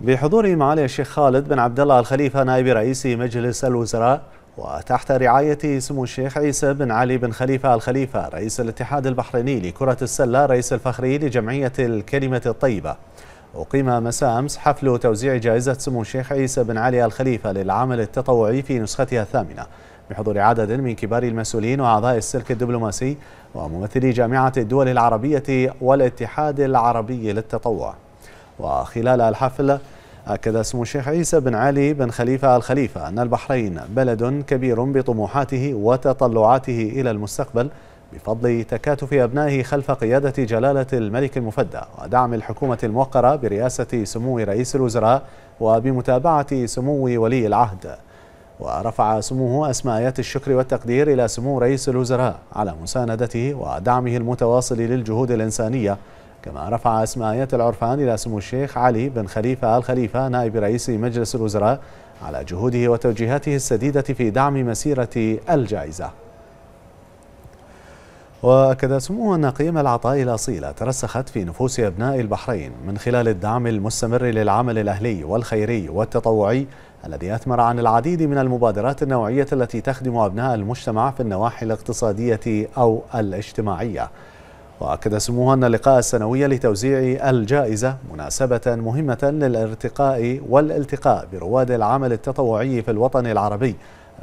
بحضور معالي الشيخ خالد بن عبد الله الخليفه نائب رئيس مجلس الوزراء وتحت رعاية سمو الشيخ عيسى بن علي بن خليفة الخليفة رئيس الاتحاد البحريني لكرة السلة رئيس الفخري لجمعية الكلمة الطيبة أقيم مساء أمس حفل توزيع جائزة سمو الشيخ عيسى بن علي الخليفة للعمل التطوعي في نسختها الثامنة بحضور عدد من كبار المسؤولين وأعضاء السلك الدبلوماسي وممثلي جامعة الدول العربية والاتحاد العربي للتطوع وخلال الحفل أكد سمو الشيخ عيسى بن علي بن خليفة الخليفة أن البحرين بلد كبير بطموحاته وتطلعاته إلى المستقبل بفضل تكاتف أبنائه خلف قيادة جلالة الملك المفدى ودعم الحكومة الموقرة برئاسة سمو رئيس الوزراء وبمتابعة سمو ولي العهد ورفع سموه أسماء آيات الشكر والتقدير إلى سمو رئيس الوزراء على مساندته ودعمه المتواصل للجهود الإنسانية كما رفع اسم آية العرفان إلى سمو الشيخ علي بن خليفة الخليفة نائب رئيس مجلس الوزراء على جهوده وتوجيهاته السديدة في دعم مسيرة الجائزة وأكد سموه أن قيم العطاء الأصيلة ترسخت في نفوس أبناء البحرين من خلال الدعم المستمر للعمل الأهلي والخيري والتطوعي الذي أثمر عن العديد من المبادرات النوعية التي تخدم أبناء المجتمع في النواحي الاقتصادية أو الاجتماعية وأكد سموه أن اللقاء السنوي لتوزيع الجائزة مناسبة مهمة للارتقاء والالتقاء برواد العمل التطوعي في الوطن العربي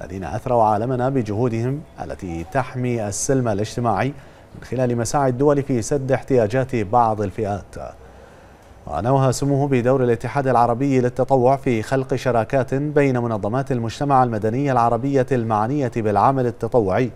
الذين أثروا عالمنا بجهودهم التي تحمي السلم الاجتماعي من خلال مساعي الدول في سد احتياجات بعض الفئات ونوه سموه بدور الاتحاد العربي للتطوع في خلق شراكات بين منظمات المجتمع المدني العربية المعنية بالعمل التطوعي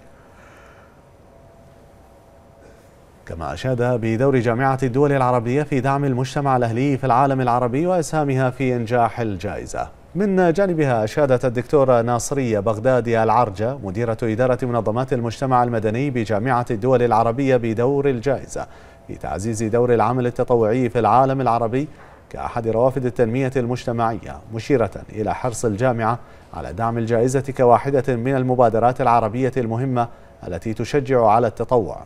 كما أشاد بدور جامعة الدول العربية في دعم المجتمع الأهلي في العالم العربي وإسهامها في إنجاح الجائزة من جانبها أشادت الدكتورة ناصرية بغدادي العرجة مديرة إدارة منظمات المجتمع المدني بجامعة الدول العربية بدور الجائزة في تعزيز دور العمل التطوعي في العالم العربي كأحد روافد التنمية المجتمعية مشيرة إلى حرص الجامعة على دعم الجائزة كواحدة من المبادرات العربية المهمة التي تشجع على التطوع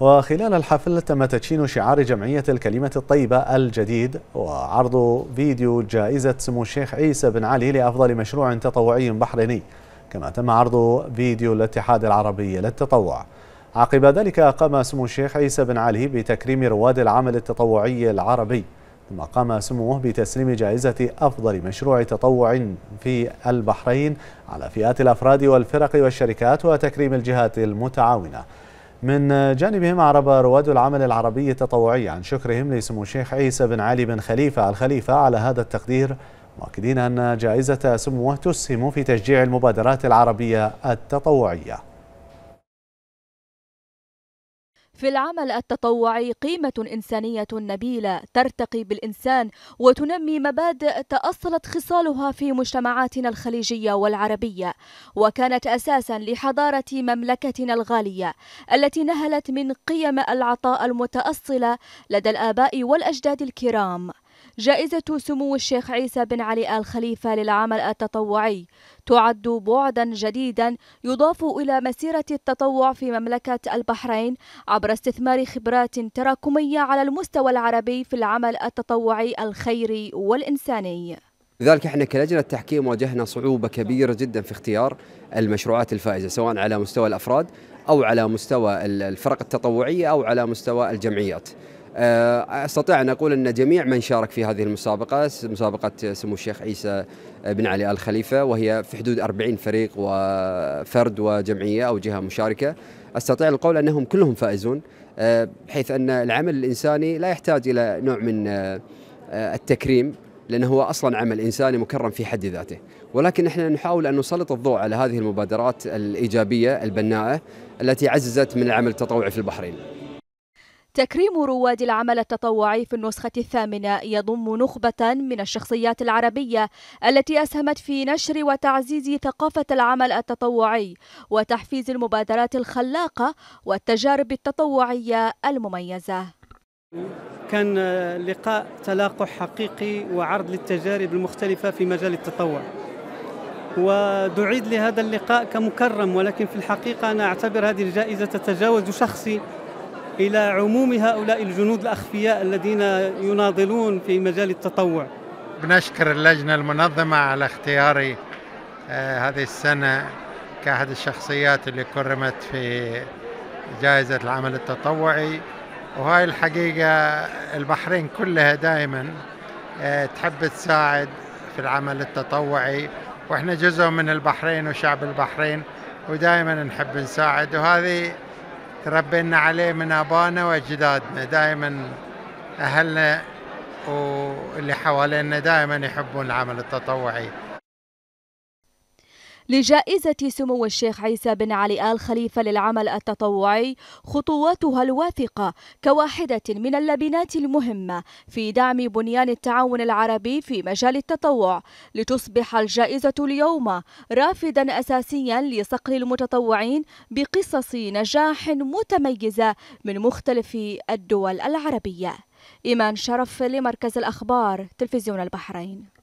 وخلال الحفل تم تدشين شعار جمعية الكلمة الطيبة الجديد وعرض فيديو جائزة سمو الشيخ عيسى بن علي لأفضل مشروع تطوعي بحريني كما تم عرض فيديو الاتحاد العربي للتطوع عقب ذلك قام سمو الشيخ عيسى بن علي بتكريم رواد العمل التطوعي العربي ثم قام سموه بتسليم جائزة أفضل مشروع تطوع في البحرين على فئات الأفراد والفرق والشركات وتكريم الجهات المتعاونة من جانبهم عرب رواد العمل العربي التطوعي عن شكرهم لسمو الشيخ عيسى بن علي بن خليفة الخليفة على هذا التقدير مؤكدين أن جائزة سموه تسهم في تشجيع المبادرات العربية التطوعية في العمل التطوعي قيمة إنسانية نبيلة ترتقي بالإنسان وتنمي مبادئ تأصلت خصالها في مجتمعاتنا الخليجية والعربية وكانت أساسا لحضارة مملكتنا الغالية التي نهلت من قيم العطاء المتأصلة لدى الآباء والأجداد الكرام جائزة سمو الشيخ عيسى بن علي آل خليفة للعمل التطوعي تعد بعدا جديدا يضاف إلى مسيرة التطوع في مملكة البحرين عبر استثمار خبرات تراكمية على المستوى العربي في العمل التطوعي الخيري والإنساني لذلك احنا كلجنه تحكيم واجهنا صعوبه كبيره جدا في اختيار المشروعات الفائزه سواء على مستوى الافراد او على مستوى الفرق التطوعيه او على مستوى الجمعيات. آه، استطيع ان اقول ان جميع من شارك في هذه المسابقه مسابقه سمو الشيخ عيسى بن علي ال خليفه وهي في حدود 40 فريق وفرد وجمعيه او جهه مشاركه استطيع القول انهم كلهم فائزون بحيث آه، ان العمل الانساني لا يحتاج الى نوع من آه، التكريم لانه هو اصلا عمل انساني مكرم في حد ذاته، ولكن احنا نحاول ان نسلط الضوء على هذه المبادرات الايجابيه البناءه التي عززت من العمل التطوعي في البحرين. تكريم رواد العمل التطوعي في النسخة الثامنة يضم نخبة من الشخصيات العربية التي أسهمت في نشر وتعزيز ثقافة العمل التطوعي وتحفيز المبادرات الخلاقة والتجارب التطوعية المميزة كان لقاء تلاقح حقيقي وعرض للتجارب المختلفة في مجال التطوع ودعيد لهذا اللقاء كمكرم ولكن في الحقيقة أنا أعتبر هذه الجائزة تتجاوز شخصي إلى عموم هؤلاء الجنود الأخفياء الذين يناضلون في مجال التطوع بنشكر اللجنة المنظمة على اختياري آه، هذه السنة كأحد الشخصيات اللي كرمت في جائزة العمل التطوعي وهاي الحقيقة البحرين كلها دائما آه، تحب تساعد في العمل التطوعي واحنا جزء من البحرين وشعب البحرين ودائما نحب نساعد وهذه تربينا عليه من ابانا واجدادنا دائما اهلنا واللي حوالينا دائما يحبون العمل التطوعي لجائزة سمو الشيخ عيسى بن علي آل خليفة للعمل التطوعي خطواتها الواثقة كواحدة من اللبنات المهمة في دعم بنيان التعاون العربي في مجال التطوع لتصبح الجائزة اليوم رافدا أساسيا لصقل المتطوعين بقصص نجاح متميزة من مختلف الدول العربية إيمان شرف لمركز الأخبار تلفزيون البحرين